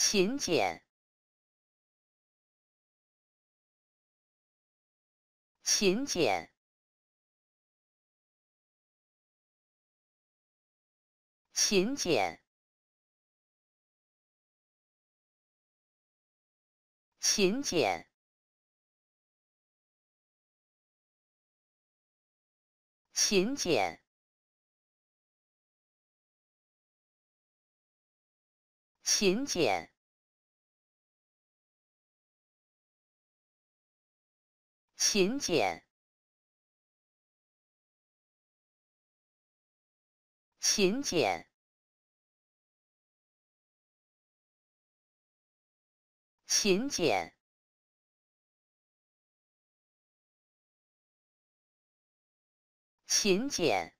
勤俭，勤俭，勤俭，勤俭，勤俭，勤俭。勤俭，勤俭，勤俭，勤俭。